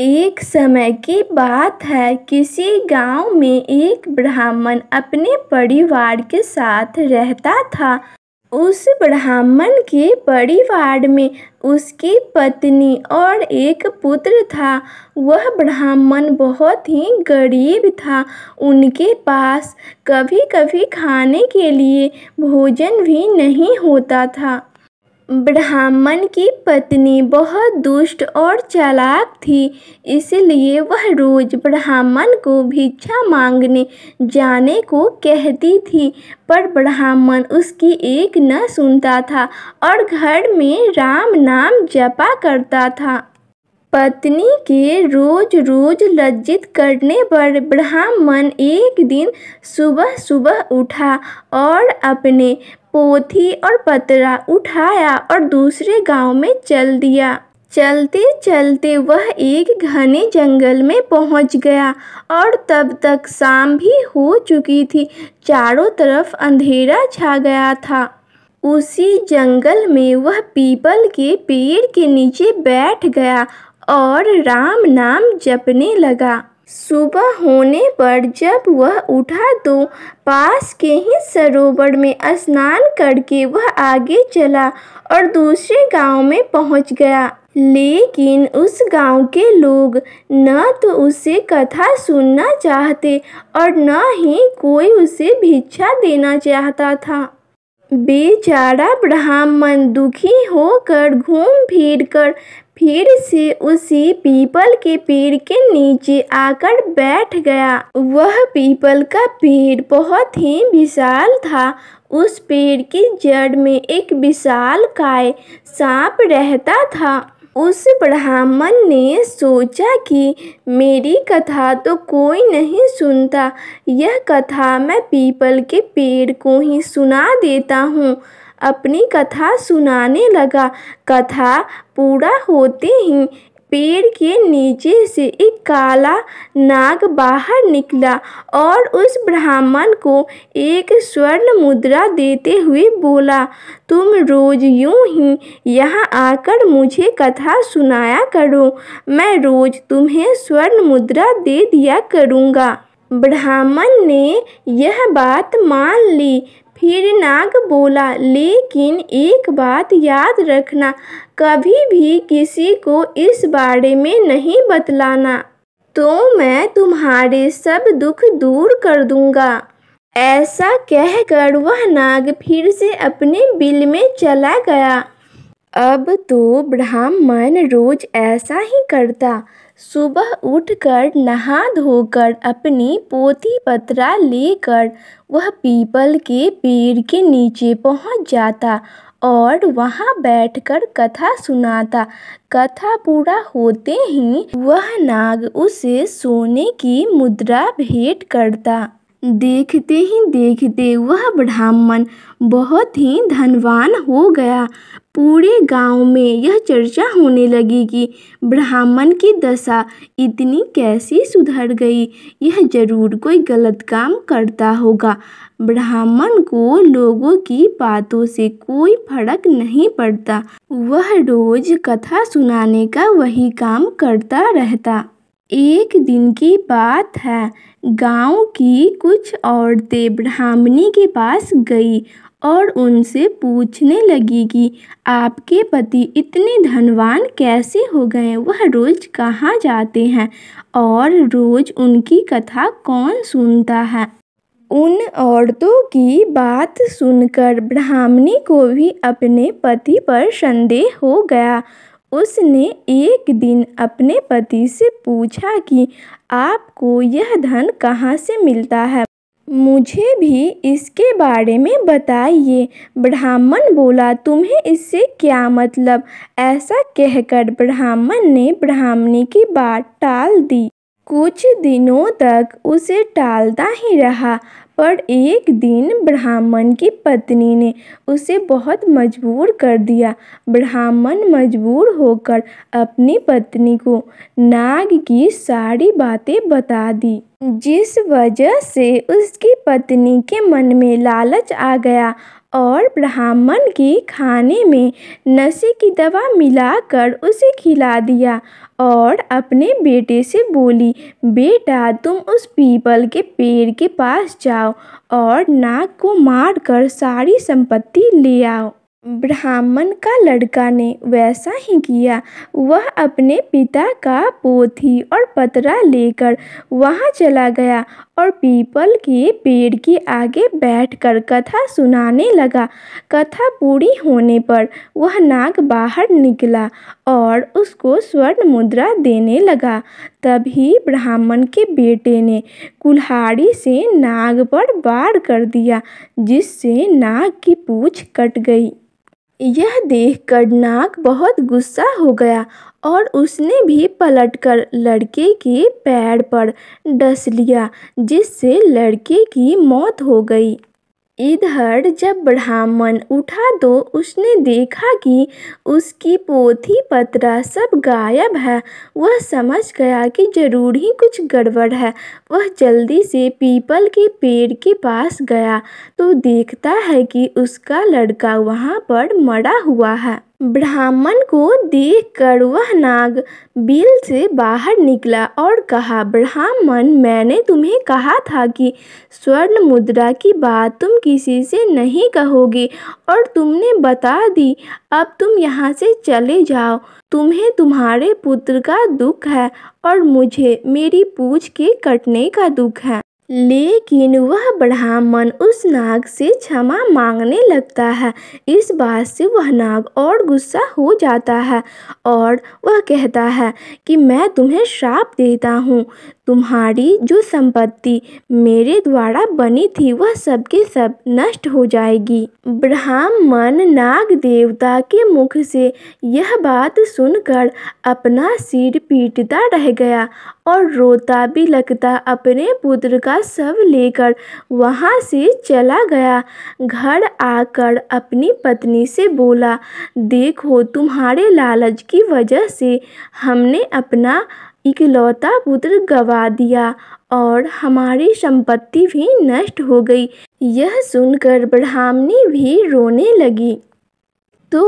एक समय की बात है किसी गांव में एक ब्राह्मण अपने परिवार के साथ रहता था उस ब्राह्मण के परिवार में उसकी पत्नी और एक पुत्र था वह ब्राह्मण बहुत ही गरीब था उनके पास कभी कभी खाने के लिए भोजन भी नहीं होता था ब्राह्मण की पत्नी बहुत दुष्ट और चालाक थी इसलिए वह रोज़ ब्राह्मण को भिक्षा मांगने जाने को कहती थी पर ब्राह्मण उसकी एक न सुनता था और घर में राम नाम जपा करता था पत्नी के रोज रोज लज्जित करने पर ब्राह्मण एक दिन सुबह सुबह उठा और अपने पोथी और पतरा उठाया और दूसरे गांव में चल दिया चलते चलते वह एक घने जंगल में पहुंच गया और तब तक शाम भी हो चुकी थी चारों तरफ अंधेरा छा गया था उसी जंगल में वह पीपल के पेड़ के नीचे बैठ गया और राम नाम जपने लगा सुबह होने पर जब वह उठा तो पास के ही सरोवर में स्नान करके वह आगे चला और दूसरे गांव में पहुंच गया लेकिन उस गांव के लोग न तो उसे कथा सुनना चाहते और न ही कोई उसे भिक्षा देना चाहता था बेचारा ब्राह्मण दुखी होकर घूम फिर कर फिर से उसी पीपल के पेड़ के नीचे आकर बैठ गया वह पीपल का पेड़ बहुत ही विशाल था उस पेड़ की जड़ में एक विशाल काय सांप रहता था उस ब्राह्मण ने सोचा कि मेरी कथा तो कोई नहीं सुनता यह कथा मैं पीपल के पेड़ को ही सुना देता हूँ अपनी कथा सुनाने लगा कथा पूरा होते ही पेड़ के नीचे से एक काला नाग बाहर निकला और उस ब्राह्मण को एक स्वर्ण मुद्रा देते हुए बोला तुम रोज यूं ही यहाँ आकर मुझे कथा सुनाया करो मैं रोज तुम्हें स्वर्ण मुद्रा दे दिया करूँगा ब्राह्मण ने यह बात मान ली फिर नाग बोला लेकिन एक बात याद रखना कभी भी किसी को इस बारे में नहीं बतलाना तो मैं तुम्हारे सब दुख दूर कर दूंगा ऐसा कहकर वह नाग फिर से अपने बिल में चला गया अब तो ब्राह्मण रोज ऐसा ही करता सुबह उठकर नहा धोकर अपनी पोती पत्रा लेकर वह पीपल के पेड़ के नीचे पहुंच जाता और वहाँ बैठकर कथा सुनाता कथा पूरा होते ही वह नाग उसे सोने की मुद्रा भेंट करता देखते ही देखते वह ब्राह्मण बहुत ही धनवान हो गया पूरे गांव में यह चर्चा होने लगी कि ब्राह्मण की दशा इतनी कैसी सुधर गई यह जरूर कोई गलत काम करता होगा ब्राह्मण को लोगों की बातों से कोई फर्क नहीं पड़ता वह रोज कथा सुनाने का वही काम करता रहता एक दिन की बात है गांव की कुछ औरतें ब्राह्मणी के पास गईं और उनसे पूछने लगी कि आपके पति इतने धनवान कैसे हो गए वह रोज़ कहाँ जाते हैं और रोज़ उनकी कथा कौन सुनता है उन औरतों की बात सुनकर ब्राह्मणी को भी अपने पति पर संदेह हो गया उसने एक दिन अपने पति से पूछा कि आपको यह धन कहाँ से मिलता है मुझे भी इसके बारे में बताइए ब्राह्मण बोला तुम्हें इससे क्या मतलब ऐसा कहकर ब्राह्मण ने ब्राह्मणी की बात टाल दी कुछ दिनों तक उसे टालता ही रहा पर एक दिन ब्राह्मण की पत्नी ने उसे बहुत मजबूर कर दिया ब्राह्मण मजबूर होकर अपनी पत्नी को नाग की सारी बातें बता दी जिस वजह से उसकी पत्नी के मन में लालच आ गया और ब्राह्मण के खाने में नशे की दवा मिलाकर उसे खिला दिया और अपने बेटे से बोली बेटा तुम उस पीपल के पेड़ के पास जाओ और नाक को मारकर सारी संपत्ति ले आओ ब्राह्मण का लड़का ने वैसा ही किया वह अपने पिता का पोथी और पतरा लेकर वहाँ चला गया और पीपल के पेड़ के आगे बैठकर कथा सुनाने लगा कथा पूरी होने पर वह नाग बाहर निकला और उसको स्वर्ण मुद्रा देने लगा तभी ब्राह्मण के बेटे ने कुल्हाड़ी से नाग पर वार कर दिया जिससे नाग की पूछ कट गई यह देखकर नाग बहुत गुस्सा हो गया और उसने भी पलटकर लड़के के पैर पर डस लिया जिससे लड़के की मौत हो गई इधर जब ब्राह्मण उठा तो उसने देखा कि उसकी पोथी पत्रा सब गायब है वह समझ गया कि जरूर ही कुछ गड़बड़ है वह जल्दी से पीपल के पेड़ के पास गया तो देखता है कि उसका लड़का वहाँ पर मरा हुआ है ब्राह्मण को देख कर वह नाग बिल से बाहर निकला और कहा ब्राह्मण मैंने तुम्हें कहा था कि स्वर्ण मुद्रा की बात तुम किसी से नहीं कहोगे और तुमने बता दी अब तुम यहाँ से चले जाओ तुम्हें तुम्हारे पुत्र का दुख है और मुझे मेरी पूछ के कटने का दुख है लेकिन वह ब्राह्मण उस नाग से क्षमा मांगने लगता है इस बात से वह नाग और गुस्सा हो जाता है और वह कहता है कि मैं तुम्हें श्राप देता हूँ तुम्हारी जो संपत्ति मेरे द्वारा बनी थी वह सब सब नष्ट हो जाएगी ब्राह्मण नाग देवता के मुख से यह बात सुनकर अपना सिर पीटता रह गया और रोता बिलकता अपने पुत्र का सब लेकर वहाँ से चला गया घर आकर अपनी पत्नी से बोला देखो तुम्हारे लालच की वजह से हमने अपना इकलौता पुत्र गवा दिया और हमारी संपत्ति भी नष्ट हो गई यह सुनकर ब्राह्मणी भी रोने लगी तो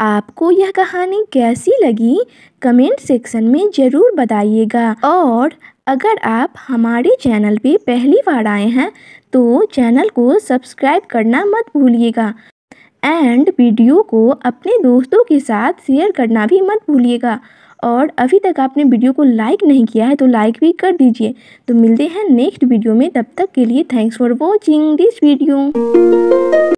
आपको यह कहानी कैसी लगी कमेंट सेक्शन में ज़रूर बताइएगा और अगर आप हमारे चैनल पे पहली बार आए हैं तो चैनल को सब्सक्राइब करना मत भूलिएगा एंड वीडियो को अपने दोस्तों के साथ शेयर करना भी मत भूलिएगा और अभी तक आपने वीडियो को लाइक नहीं किया है तो लाइक भी कर दीजिए तो मिलते हैं नेक्स्ट वीडियो में तब तक के लिए thanks for watching this video